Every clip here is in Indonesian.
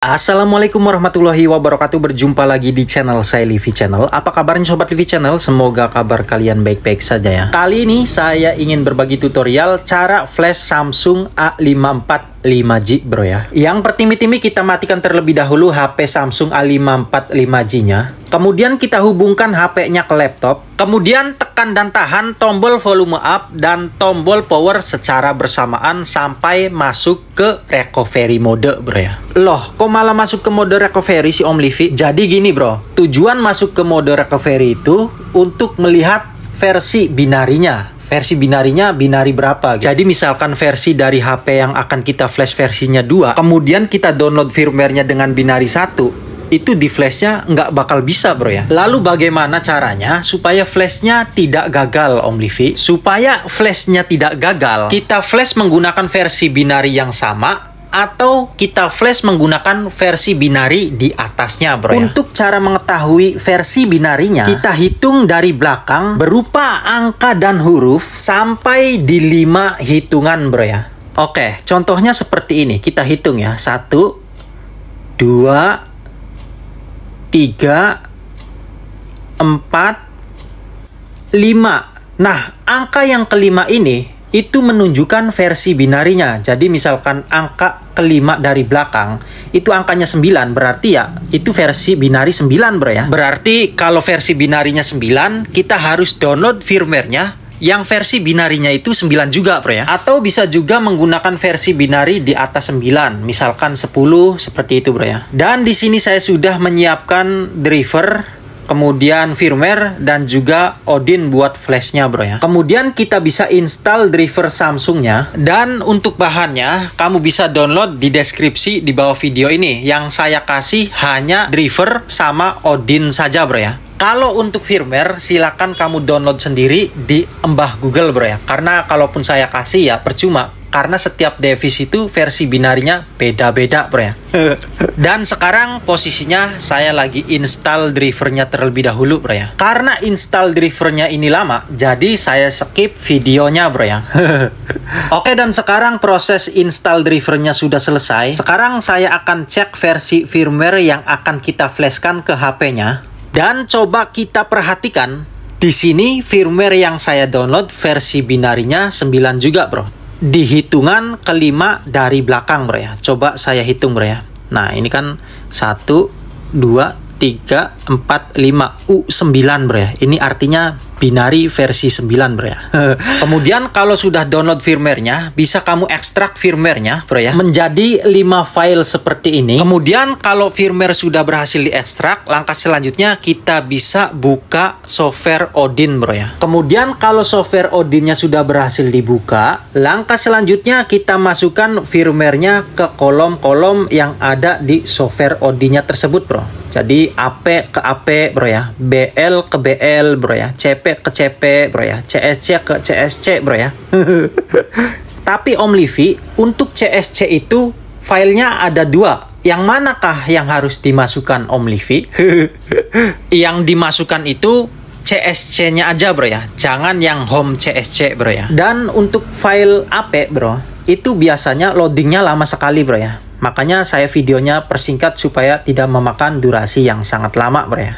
Assalamualaikum warahmatullahi wabarakatuh Berjumpa lagi di channel saya Livi Channel Apa kabarnya Sobat Livi Channel? Semoga kabar kalian baik-baik saja ya Kali ini saya ingin berbagi tutorial Cara flash Samsung A54 5G bro ya. Yang pertimi-timi kita matikan terlebih dahulu HP Samsung A545G-nya. 54 Kemudian kita hubungkan HP-nya ke laptop. Kemudian tekan dan tahan tombol volume up dan tombol power secara bersamaan sampai masuk ke recovery mode bro ya. Loh, kok malah masuk ke mode recovery si Om Livi? Jadi gini bro, tujuan masuk ke mode recovery itu untuk melihat versi binarinya versi binarinya binari berapa gitu. Jadi misalkan versi dari HP yang akan kita flash versinya dua, kemudian kita download firmware-nya dengan binari satu, itu di flashnya nggak bakal bisa bro ya. Lalu bagaimana caranya supaya flashnya tidak gagal Om Livi? Supaya flashnya tidak gagal, kita flash menggunakan versi binari yang sama, atau kita flash menggunakan versi binari di atasnya bro ya. Untuk cara mengetahui versi binarinya, kita hitung dari belakang berupa angka dan huruf sampai di lima hitungan bro ya. Oke, contohnya seperti ini. Kita hitung ya. satu, dua, tiga, empat, lima. Nah, angka yang kelima ini itu menunjukkan versi binarinya. Jadi misalkan angka kelima dari belakang itu angkanya 9 berarti ya itu versi binari 9 bro ya. Berarti kalau versi binarinya 9 kita harus download firmware-nya yang versi binarinya itu 9 juga bro ya. Atau bisa juga menggunakan versi binari di atas 9 misalkan 10 seperti itu bro ya. Dan di sini saya sudah menyiapkan driver kemudian firmware dan juga Odin buat flashnya bro ya. Kemudian kita bisa install driver Samsungnya dan untuk bahannya kamu bisa download di deskripsi di bawah video ini yang saya kasih hanya driver sama Odin saja bro ya. Kalau untuk firmware, silakan kamu download sendiri di embah Google bro ya. Karena kalaupun saya kasih ya percuma, karena setiap device itu versi binarinya beda-beda bro ya. Dan sekarang posisinya saya lagi install drivernya terlebih dahulu bro ya. Karena install drivernya ini lama, jadi saya skip videonya bro ya. Oke dan sekarang proses install drivernya sudah selesai. Sekarang saya akan cek versi firmware yang akan kita flashkan ke HP-nya. Dan coba kita perhatikan di sini firmware yang saya download versi binarinya 9 juga bro di hitungan kelima dari belakang bro ya coba saya hitung bro ya nah ini kan 1 2 3 4 5 U9 bro ya ini artinya binari versi 9 bro ya. Kemudian kalau sudah download firmware-nya, bisa kamu ekstrak firmware-nya bro ya menjadi 5 file seperti ini. Kemudian kalau firmware sudah berhasil diekstrak, langkah selanjutnya kita bisa buka software Odin bro ya. Kemudian kalau software Odinnya sudah berhasil dibuka, langkah selanjutnya kita masukkan firmware-nya ke kolom-kolom yang ada di software Odinnya tersebut bro. Jadi AP ke AP bro ya, BL ke BL bro ya, CP ke CP bro ya CSC ke CSC bro ya tapi Om Livi untuk CSC itu filenya ada dua yang manakah yang harus dimasukkan Om Livi? yang dimasukkan itu CSC-nya aja bro ya, jangan yang home CSC bro ya. Dan untuk file AP bro, itu biasanya loadingnya lama sekali bro ya. Makanya saya videonya persingkat supaya tidak memakan durasi yang sangat lama, bro ya.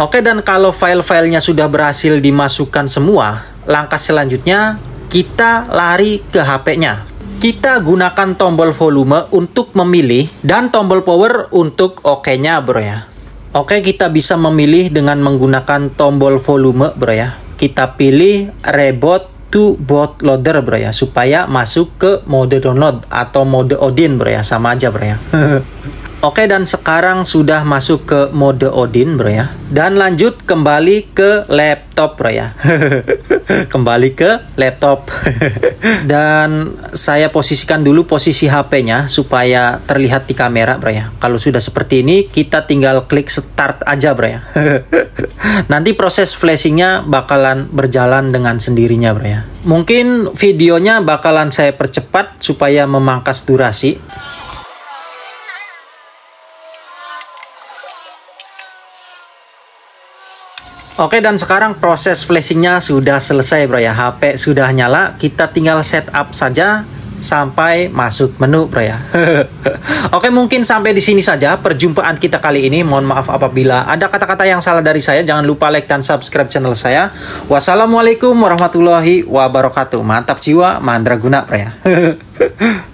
Oke, dan kalau file-filenya sudah berhasil dimasukkan semua, langkah selanjutnya kita lari ke HP-nya. Kita gunakan tombol volume untuk memilih dan tombol power untuk oke-nya, Bro ya. Oke, kita bisa memilih dengan menggunakan tombol volume, Bro ya. Kita pilih reboot itu buat loader bro ya supaya masuk ke mode download atau mode Odin bro ya sama aja bro ya Oke dan sekarang sudah masuk ke mode Odin bro ya Dan lanjut kembali ke laptop bro ya Kembali ke laptop Dan saya posisikan dulu posisi HP-nya Supaya terlihat di kamera bro ya Kalau sudah seperti ini kita tinggal klik start aja bro ya Nanti proses flashingnya bakalan berjalan dengan sendirinya bro ya Mungkin videonya bakalan saya percepat supaya memangkas durasi Oke dan sekarang proses flashingnya sudah selesai bro ya HP sudah nyala kita tinggal setup saja sampai masuk menu bro ya Oke mungkin sampai di sini saja perjumpaan kita kali ini mohon maaf apabila ada kata-kata yang salah dari saya jangan lupa like dan subscribe channel saya Wassalamualaikum warahmatullahi wabarakatuh mantap jiwa mandraguna bro ya